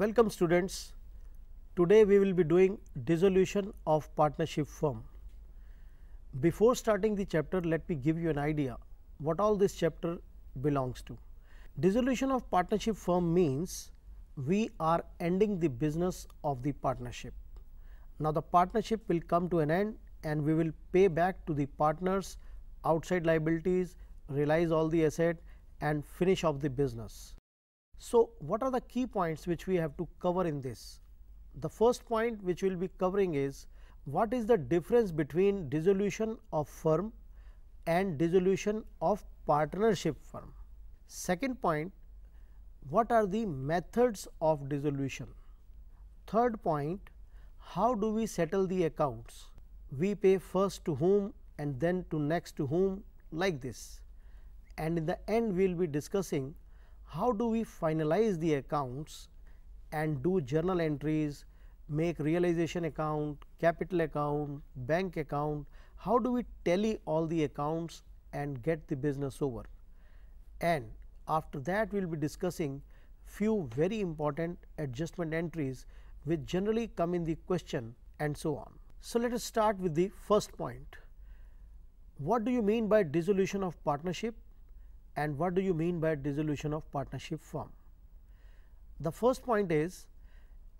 Welcome students. Today we will be doing dissolution of partnership firm. Before starting the chapter, let me give you an idea what all this chapter belongs to. Dissolution of partnership firm means we are ending the business of the partnership. Now, the partnership will come to an end and we will pay back to the partners outside liabilities, realize all the asset and finish off the business. So, what are the key points which we have to cover in this? The first point which we will be covering is what is the difference between dissolution of firm and dissolution of partnership firm. Second point, what are the methods of dissolution? Third point, how do we settle the accounts? We pay first to whom and then to next to whom like this. And in the end, we will be discussing how do we finalize the accounts and do journal entries, make realization account, capital account, bank account, how do we tally all the accounts and get the business over. And after that we will be discussing few very important adjustment entries which generally come in the question and so on. So, let us start with the first point. What do you mean by dissolution of partnership and what do you mean by dissolution of partnership firm. The first point is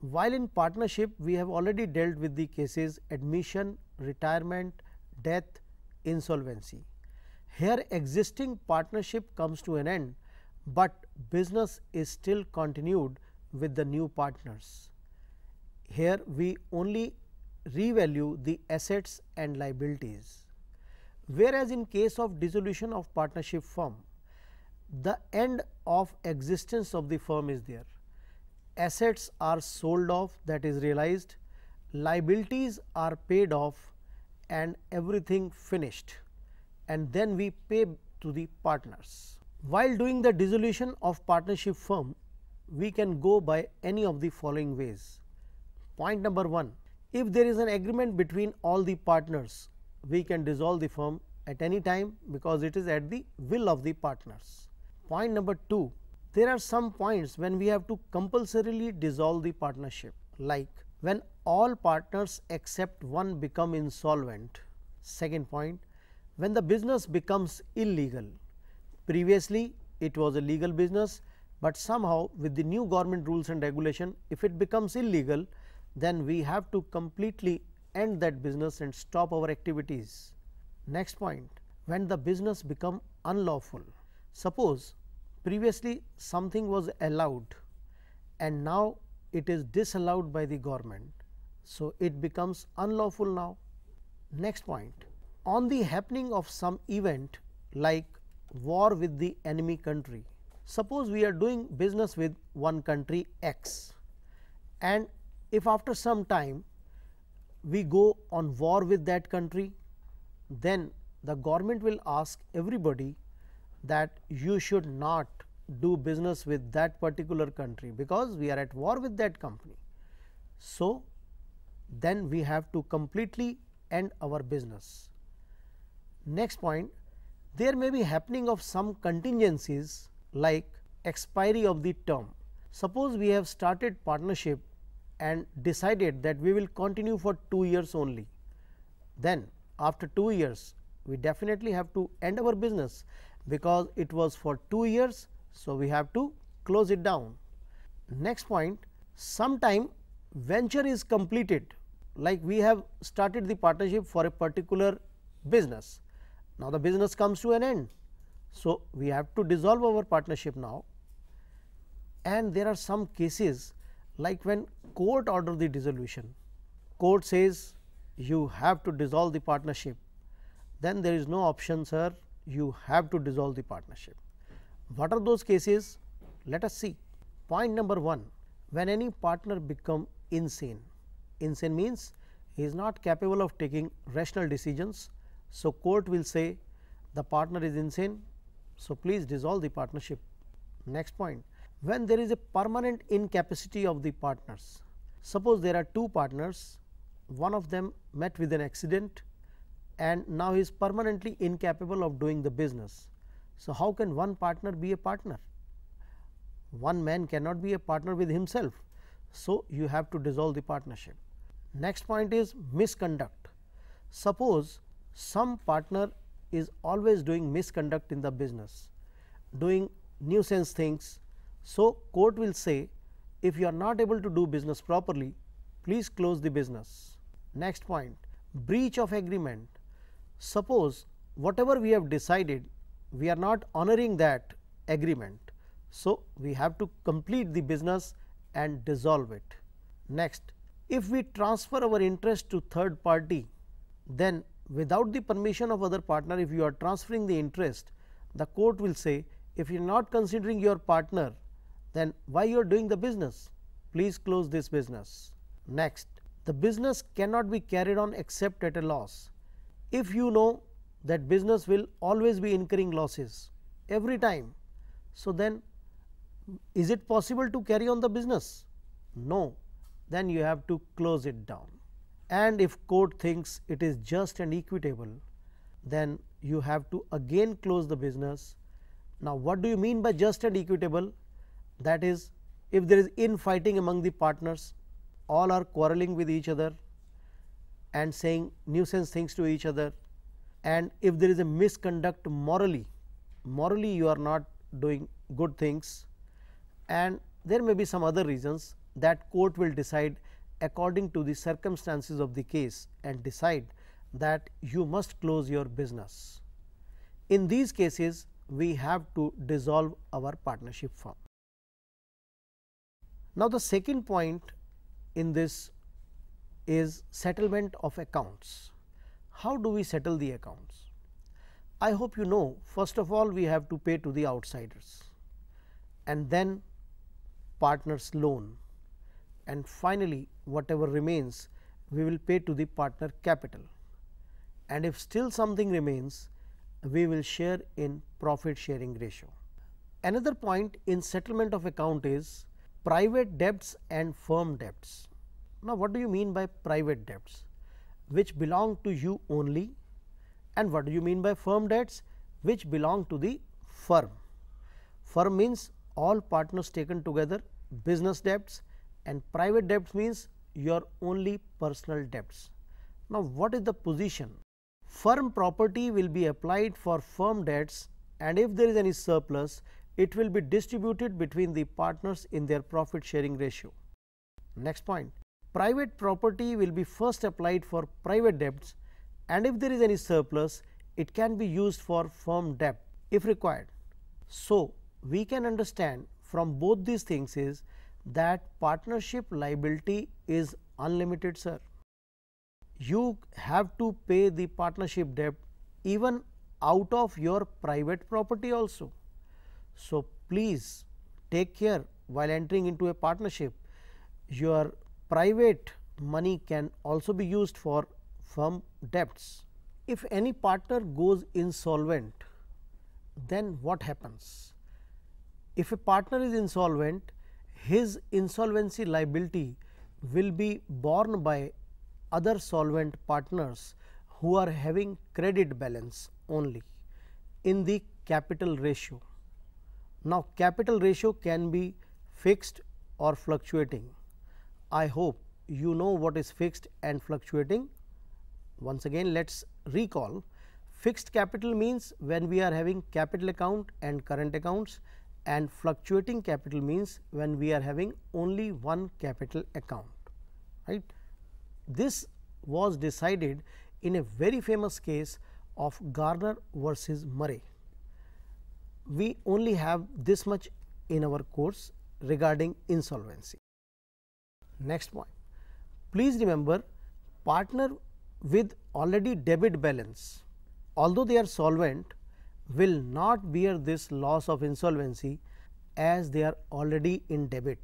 while in partnership we have already dealt with the cases admission, retirement, death, insolvency. Here existing partnership comes to an end, but business is still continued with the new partners. Here we only revalue the assets and liabilities. Whereas in case of dissolution of partnership firm, the end of existence of the firm is there. Assets are sold off that is realized, liabilities are paid off and everything finished and then we pay to the partners. While doing the dissolution of partnership firm, we can go by any of the following ways. Point number 1, if there is an agreement between all the partners, we can dissolve the firm at any time because it is at the will of the partners. Point number 2, there are some points when we have to compulsorily dissolve the partnership like when all partners except one become insolvent. Second point, when the business becomes illegal. Previously, it was a legal business, but somehow with the new government rules and regulation, if it becomes illegal, then we have to completely end that business and stop our activities. Next point, when the business become unlawful. Suppose previously something was allowed and now it is disallowed by the government. So, it becomes unlawful now. Next point on the happening of some event like war with the enemy country. Suppose we are doing business with one country X and if after some time we go on war with that country, then the government will ask everybody that you should not do business with that particular country because we are at war with that company. So, then we have to completely end our business. Next point there may be happening of some contingencies like expiry of the term. Suppose we have started partnership and decided that we will continue for 2 years only. Then after 2 years we definitely have to end our business because it was for 2 years. So, we have to close it down. Next point sometime venture is completed like we have started the partnership for a particular business. Now, the business comes to an end. So, we have to dissolve our partnership now and there are some cases like when court order the dissolution. Court says you have to dissolve the partnership then there is no option sir you have to dissolve the partnership. What are those cases? Let us see. Point number 1 when any partner become insane. Insane means he is not capable of taking rational decisions. So, court will say the partner is insane. So, please dissolve the partnership. Next point when there is a permanent incapacity of the partners. Suppose there are two partners, one of them met with an accident and now he is permanently incapable of doing the business. So, how can one partner be a partner? One man cannot be a partner with himself. So, you have to dissolve the partnership. Next point is misconduct. Suppose some partner is always doing misconduct in the business, doing nuisance things. So, court will say if you are not able to do business properly, please close the business. Next point breach of agreement. Suppose whatever we have decided, we are not honoring that agreement. So, we have to complete the business and dissolve it. Next, if we transfer our interest to third party, then without the permission of other partner, if you are transferring the interest, the court will say if you are not considering your partner, then why you are doing the business? Please close this business. Next, the business cannot be carried on except at a loss if you know that business will always be incurring losses every time. So, then is it possible to carry on the business? No, then you have to close it down. And if court thinks it is just and equitable, then you have to again close the business. Now, what do you mean by just and equitable? That is, if there is infighting among the partners, all are quarreling with each other, and saying nuisance things to each other and if there is a misconduct morally, morally you are not doing good things and there may be some other reasons that court will decide according to the circumstances of the case and decide that you must close your business. In these cases, we have to dissolve our partnership firm. Now, the second point in this is settlement of accounts. How do we settle the accounts? I hope you know first of all we have to pay to the outsiders and then partners loan and finally whatever remains we will pay to the partner capital and if still something remains we will share in profit sharing ratio. Another point in settlement of account is private debts and firm debts. Now, what do you mean by private debts which belong to you only and what do you mean by firm debts which belong to the firm? Firm means all partners taken together business debts and private debts means your only personal debts. Now, what is the position? Firm property will be applied for firm debts and if there is any surplus, it will be distributed between the partners in their profit sharing ratio. Next point, private property will be first applied for private debts and if there is any surplus, it can be used for firm debt if required. So, we can understand from both these things is that partnership liability is unlimited sir. You have to pay the partnership debt even out of your private property also. So, please take care while entering into a partnership your private money can also be used for firm debts. If any partner goes insolvent, then what happens? If a partner is insolvent, his insolvency liability will be borne by other solvent partners who are having credit balance only in the capital ratio. Now, capital ratio can be fixed or fluctuating. I hope you know what is fixed and fluctuating. Once again let us recall fixed capital means when we are having capital account and current accounts and fluctuating capital means when we are having only one capital account right. This was decided in a very famous case of Garner versus Murray. We only have this much in our course regarding insolvency. Next point, please remember partner with already debit balance, although they are solvent, will not bear this loss of insolvency as they are already in debit.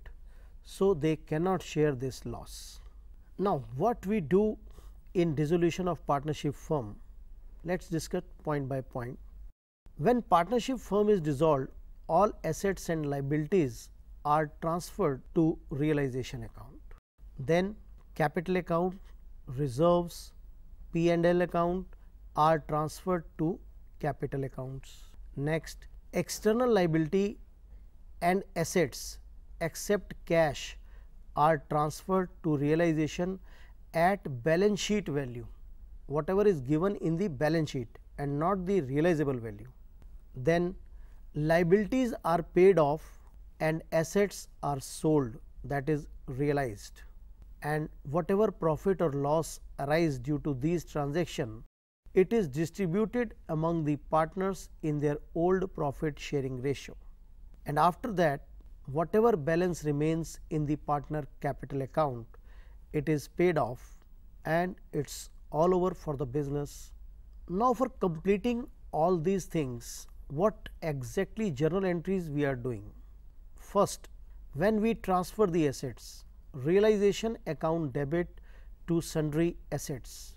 So, they cannot share this loss. Now, what we do in dissolution of partnership firm, let us discuss point by point. When partnership firm is dissolved, all assets and liabilities are transferred to realization account. Then capital account, reserves, P and L account are transferred to capital accounts. Next, external liability and assets except cash are transferred to realization at balance sheet value, whatever is given in the balance sheet and not the realizable value. Then liabilities are paid off and assets are sold that is realized and whatever profit or loss arise due to these transaction, it is distributed among the partners in their old profit sharing ratio. And after that, whatever balance remains in the partner capital account, it is paid off and it's all over for the business. Now for completing all these things, what exactly journal entries we are doing? First, when we transfer the assets, realization account debit to sundry assets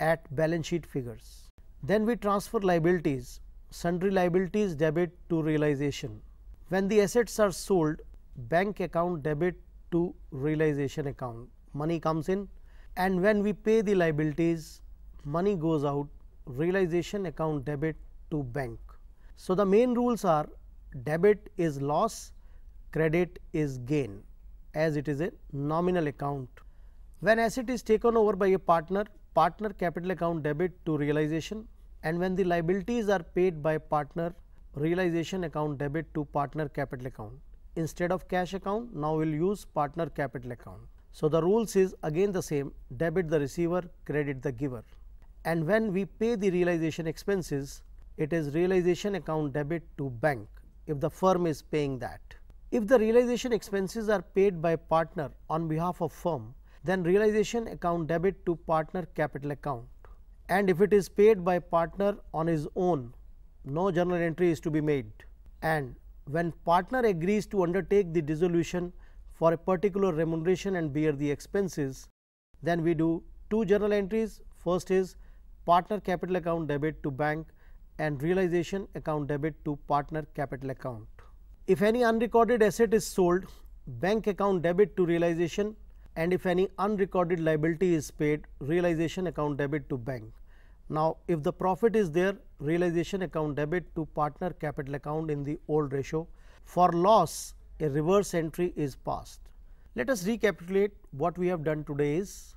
at balance sheet figures. Then we transfer liabilities, sundry liabilities debit to realization. When the assets are sold, bank account debit to realization account, money comes in and when we pay the liabilities, money goes out, realization account debit to bank. So, the main rules are debit is loss, credit is gain as it is a nominal account. When asset is taken over by a partner, partner capital account debit to realization and when the liabilities are paid by partner realization account debit to partner capital account. Instead of cash account, now we will use partner capital account. So, the rules is again the same debit the receiver, credit the giver. And when we pay the realization expenses, it is realization account debit to bank if the firm is paying that. If the realization expenses are paid by partner on behalf of firm, then realization account debit to partner capital account. And if it is paid by partner on his own, no journal entry is to be made. And when partner agrees to undertake the dissolution for a particular remuneration and bear the expenses, then we do two journal entries. First is partner capital account debit to bank and realization account debit to partner capital account. If any unrecorded asset is sold, bank account debit to realization and if any unrecorded liability is paid, realization account debit to bank. Now, if the profit is there, realization account debit to partner capital account in the old ratio. For loss, a reverse entry is passed. Let us recapitulate what we have done today is,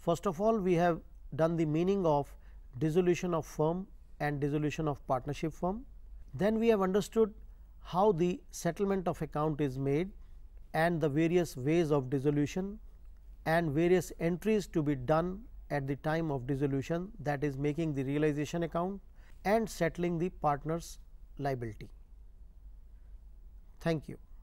first of all we have done the meaning of dissolution of firm and dissolution of partnership firm. Then we have understood how the settlement of account is made and the various ways of dissolution and various entries to be done at the time of dissolution that is making the realization account and settling the partner's liability. Thank you.